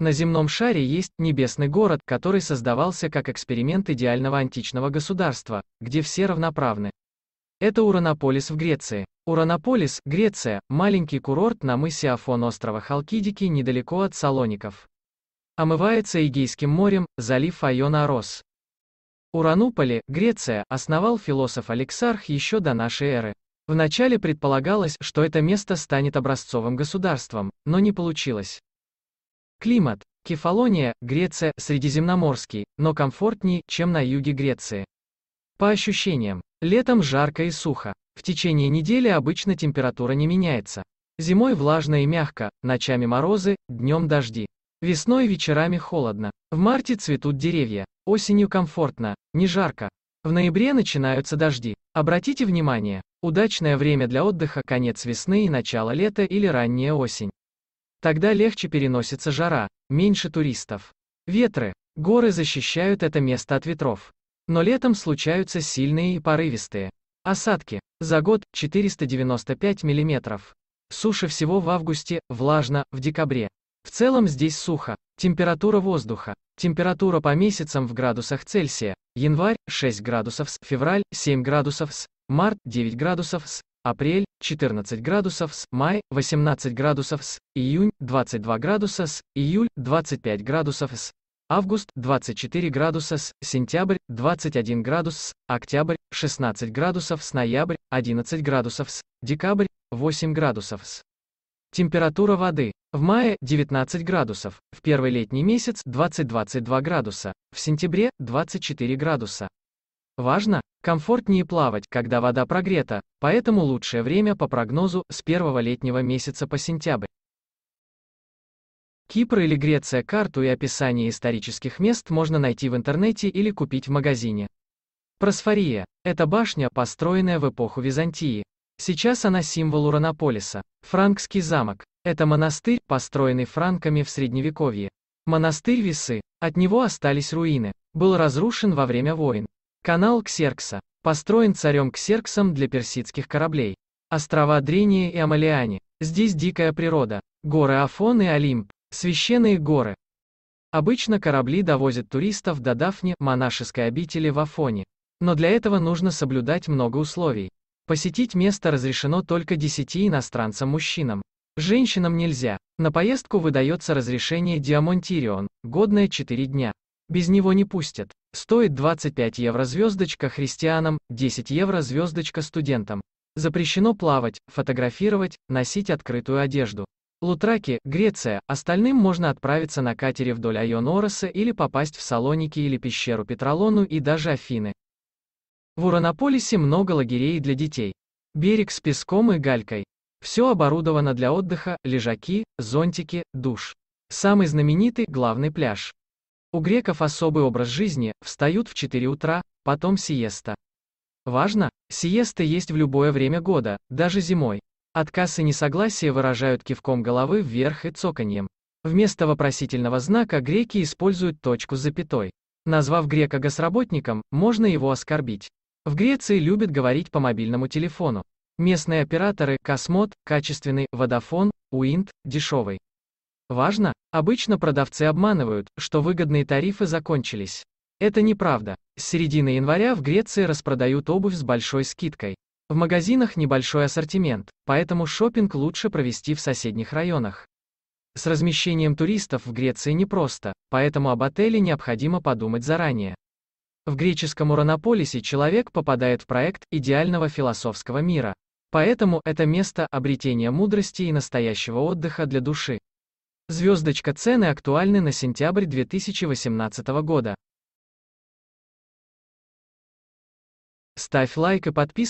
На земном шаре есть небесный город, который создавался как эксперимент идеального античного государства, где все равноправны. Это Уранополис в Греции. Уранополис, Греция, маленький курорт на мысе Афон острова Халкидики недалеко от Салоников. Омывается Эгейским морем, залив Айона Рос. Урануполи, Греция, основал философ Алексарх еще до нашей эры. Вначале предполагалось, что это место станет образцовым государством, но не получилось. Климат. Кефалония, Греция, Средиземноморский, но комфортнее, чем на юге Греции. По ощущениям, летом жарко и сухо. В течение недели обычно температура не меняется. Зимой влажно и мягко, ночами морозы, днем дожди. Весной вечерами холодно. В марте цветут деревья. Осенью комфортно, не жарко. В ноябре начинаются дожди. Обратите внимание, удачное время для отдыха – конец весны и начало лета или ранняя осень. Тогда легче переносится жара, меньше туристов. Ветры. Горы защищают это место от ветров. Но летом случаются сильные и порывистые. Осадки. За год 495 мм. Суше всего в августе, влажно, в декабре. В целом здесь сухо. Температура воздуха. Температура по месяцам в градусах Цельсия. Январь – 6 градусов с, февраль – 7 градусов с, март – 9 градусов с, апрель 14 градусов с, май 18 градусов с, июнь 22 градуса с, июль 25 градусов с, август 24 градуса с, сентябрь 21 градус с, октябрь 16 градусов с, ноябрь 11 градусов с, декабрь 8 градусов с. Температура воды. В мае 19 градусов, в первый летний месяц 20-22 градуса, в сентябре 24 градуса. Важно, комфортнее плавать, когда вода прогрета, поэтому лучшее время по прогнозу с первого летнего месяца по сентябрь. Кипр или Греция карту и описание исторических мест можно найти в интернете или купить в магазине. Просфория – это башня, построенная в эпоху Византии. Сейчас она символ Уранополиса. Франкский замок – это монастырь, построенный франками в Средневековье. Монастырь Весы, от него остались руины, был разрушен во время войн. Канал Ксеркса. Построен царем Ксерксом для персидских кораблей. Острова Дрения и Амалиане. Здесь дикая природа. Горы Афон и Олимп. Священные горы. Обычно корабли довозят туристов до Дафни, монашеской обители в Афоне. Но для этого нужно соблюдать много условий. Посетить место разрешено только 10 иностранцам-мужчинам. Женщинам нельзя. На поездку выдается разрешение Диамонтирион, годное 4 дня. Без него не пустят. Стоит 25 евро звездочка христианам, 10 евро звездочка студентам. Запрещено плавать, фотографировать, носить открытую одежду. Лутраки, Греция, остальным можно отправиться на катере вдоль Айонороса или попасть в Салоники или пещеру Петролону и даже Афины. В Уранополисе много лагерей для детей. Берег с песком и галькой. Все оборудовано для отдыха, лежаки, зонтики, душ. Самый знаменитый – главный пляж. У греков особый образ жизни, встают в 4 утра, потом сиеста. Важно, сиеста есть в любое время года, даже зимой. Отказ и несогласие выражают кивком головы вверх и цоканьем. Вместо вопросительного знака греки используют точку с запятой. Назвав грека госработником, можно его оскорбить. В Греции любят говорить по мобильному телефону. Местные операторы – Космот, качественный, Водофон, Уинт, дешевый. Важно, обычно продавцы обманывают, что выгодные тарифы закончились. Это неправда. С середины января в Греции распродают обувь с большой скидкой. В магазинах небольшой ассортимент, поэтому шопинг лучше провести в соседних районах. С размещением туристов в Греции непросто, поэтому об отеле необходимо подумать заранее. В греческом Уранополисе человек попадает в проект идеального философского мира. Поэтому это место обретения мудрости и настоящего отдыха для души. Звездочка цены актуальны на сентябрь 2018 года. Ставь лайк и подписывайся.